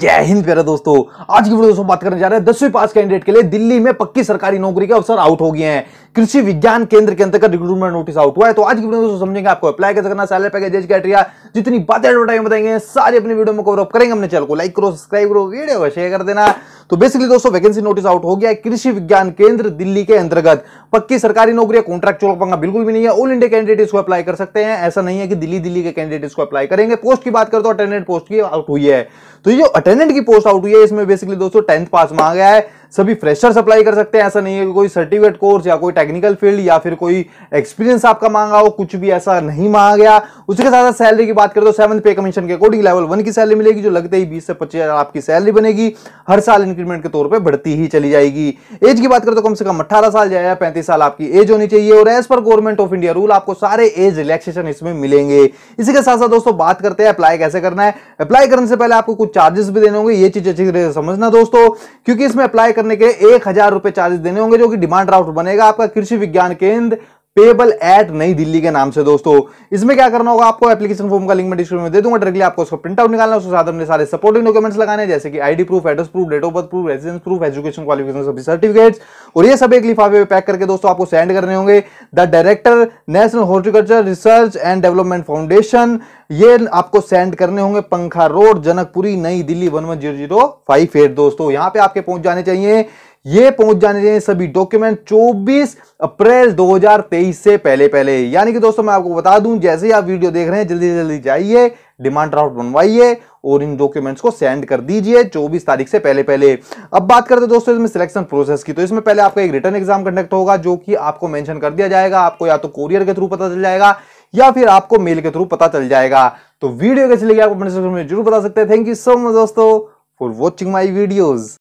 जय हिंद प्यारे दोस्तों आज की वीडियो दोस्तों बात करने जा रहे हैं दसवीं पास कैंडिडेट के लिए दिल्ली में पक्की सरकारी नौकरी के अवसर आउट हो गए हैं कृषि विज्ञान केंद्र के अंतर्गत रिक्रूटमेंट नोटिस आउट हुआ है तो आज की वीडियो दोस्तों समझेंगे आपको अप्लाई कैसे करना सैलरी पैकेज एज कैटेरिया जितनी बातें एडवर्टाइज बताएंगे सारी अपनी वीडियो में कवरअप करेंगे अपने चैनल को लाइक करो सब्सक्राइब करो वीडियो को शेयर कर देना तो बेसिकली दोस्तों वैकेंसी नोटिस आउट हो गया है कृषि विज्ञान केंद्र दिल्ली के अंतर्गत पक्की सरकारी नौकरी कॉन्ट्रैक्चुअल पंगा बिल्कुल भी नहीं है ऑल इंडिया कैंडिडेट्स को अप्लाई कर सकते हैं ऐसा नहीं है कि दिल्ली दिल्ली के कैंडिडेट्स को अप्लाई करेंगे पोस्ट की बात करते तो अटेंडेंट पोस्ट की आउट हुई है तो ये अटेंडेंट की पोस्ट आउट हुई है इसमें बेसिकली दोस्तों टेंथ पास मांगा है सभी फ्रेशर अप्लाई कर सकते हैं ऐसा नहीं है कोई सर्टिफिकेट कोर्स या कोई टेक्निकल फील्ड या फिर कोई एक्सपीरियंस आपका मांगा हो कुछ भी ऐसा नहीं मांगा गया उसके साथ साथ सैलरी की बात करें तो सेवन पे कमीशन के अकॉर्डिंग लेवल वन की सैलरी मिलेगी जो लगते ही बीस से पच्चीस हजार आपकी सैलरी बनेगी हर साल इंक्रीमेंट के तौर पर बढ़ती ही चली जाएगी एज की बात करें तो कम से कम अट्ठारह साल या पैंतीस साल आपकी एज होनी चाहिए और as per government of India rule आपको सारे एज रिलैक्सेशन इसमें मिलेंगे इसी के साथ साथ दोस्तों बात करते हैं अप्लाई कैसे करना है अप्लाई करने से पहले आपको कुछ चार्जेस भी देने होंगे ये चीज अच्छी तरह से समझना दोस्तों क्योंकि इसमें अप्लाई करने के एक हजार रुपए चार्जेस देने होंगे जो कि डिमांड ड्राफ्ट बनेगा आपका कृषि विज्ञान केंद्र पेबल एट नई दिल्ली के नाम से दोस्तों इसमें क्या करना होगा आपको एप्लीकेशन फॉर्म का लिंक मैं डिस्क्रिप्शन में दे दूंगा डायरेक्टली आपको उसका प्रिंट आउट निकालना उसके साथ अपने सारे सपोर्टिंग डॉक्यूमेंट्स लगाने जैसे कि ID proof address proof date of birth proof residence proof education qualification सभी सर्टिफिकेट्स और ये सब एक लिफाफे में पैक करके दोस्तों आपको सेंड करने होंगे the director national horticulture research and development foundation ये आपको सेंड करने होंगे Pankha road Janakpuri New Delhi one one zero zero five eight दोस्तों यहाँ पे आपके पहुंच जाने चाहिए ये पहुंच जाने चाहिए सभी डॉक्यूमेंट 24 अप्रैल 2023 से पहले पहले यानी कि दोस्तों मैं आपको बता दूं जैसे ही आप वीडियो देख रहे हैं जल्दी जल्दी जाइए डिमांड ड्राफ्ट बनवाइए और इन डॉक्यूमेंट्स को सेंड कर दीजिए 24 तारीख से पहले पहले अब बात करते हैं दोस्तों इसमें सिलेक्शन प्रोसेस की तो इसमें पहले आपका एक रिटर्न एग्जाम कंडक्ट होगा जो कि आपको मैंशन कर दिया जाएगा आपको या तो कोरियर के थ्रू पता चल जाएगा या फिर आपको मेल के थ्रू पता चल जाएगा तो वीडियो कैसे लगी आप अपने में जरूर बता सकते हैं थैंक यू सो मच दोस्तों फॉर वॉचिंग माई वीडियोज